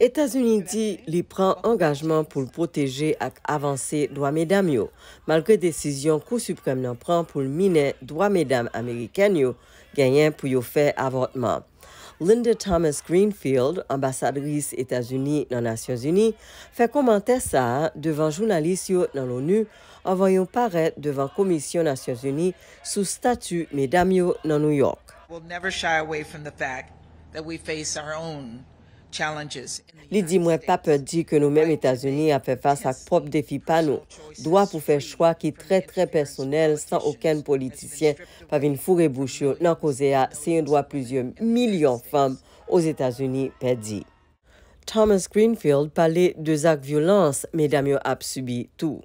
Etasuniti li pran angajman pou l'proteje ak avanse dwa medam yo, malke desisyon kousuprem nan pran pou l'mine dwa medam Amerikanyo genyen pou yo fe avortman. Linda Thomas-Greenfield, ambasadris Etasuni nan Nasyonsuni, fe komante sa devan jounalisyon nan l'ONU an voyon paret devan komisyon Nasyonsuni sou statu medam yo nan New York. We'll never shy away from the fact that we face our own Li di mwen pa pèrdi ke nou mèm Etasouni a pèrfas ak prop defi panou. Dwa pou fè chwa ki trè trè personel san oken politisyen pav in fure bouchou nan kozea se yon dwa plouzyon milyon fèm os Etasouni pèrdi. Thomas Greenfield pale de zak violans, mè dam yo ap subi tou.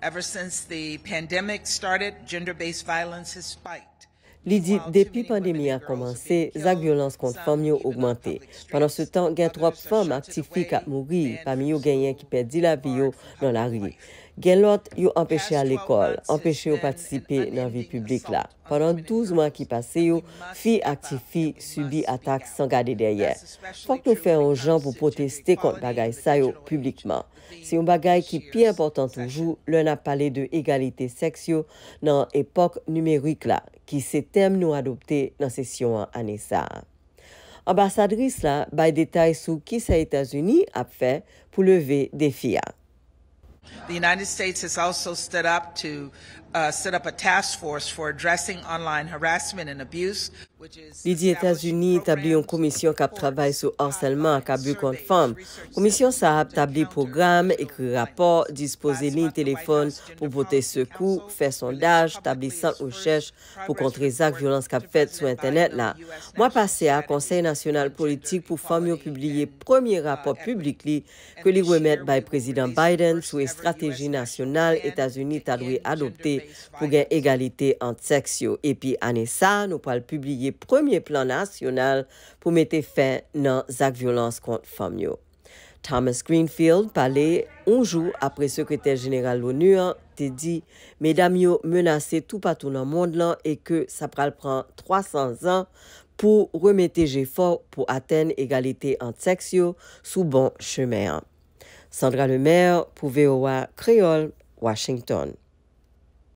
Ever since the pandemic started, gender-based violence has spiked. Lidi, depi pandemi a komanse, zak biolans kont fom yo augmante. Panan se tan gen trop fom aktifi kat mouri, pami yo genyen ki perdi la bi yo nan la ri. Gen lot yo empeshe al ekol, empeshe yo patisipe nan vi publik la. Panan 12 mwan ki pase yo, fi aktifi subi atak san gade derye. Fok nou fè an jan pou poteste kont bagay sa yo publikman. Se yon bagay ki pi important toujou, lè na pale de egalite seks yo nan epok numerik la. ki se tem nou adopte nan sesyon anesa. Ambasadris la bay detay sou ki sa Etasuni ap fe pou leve defiya. set États-Unis établit une commission qui travaille sur uh, harcèlement et abus contre femmes. Commission s'est établie un programme, écrit rapport, disposé ni téléphone pour voter secours, faire sondage, établissant centre recherche pour contrer les actes de violence qu'a fait sur internet là. Moi passé à Conseil national politique pour femmes publier publié premier uh, rapport public que les remettre par président Biden sur stratégie nationale États-Unis t'a adopter pou gen egalite ant seksyo. Epi ane sa nou pal publie premier plan nasyonal pou mete fe nan zak violans kont fam yo. Thomas Greenfield pale onjou apre sekretèr jeneral l'ONU an te di, medam yo menase tou patou nan mond lan e ke sa pral pran 300 an pou remete je fort pou aten egalite ant seksyo sou bon chemè an. Sandra Lemer pou ve owa Kriol, Washington.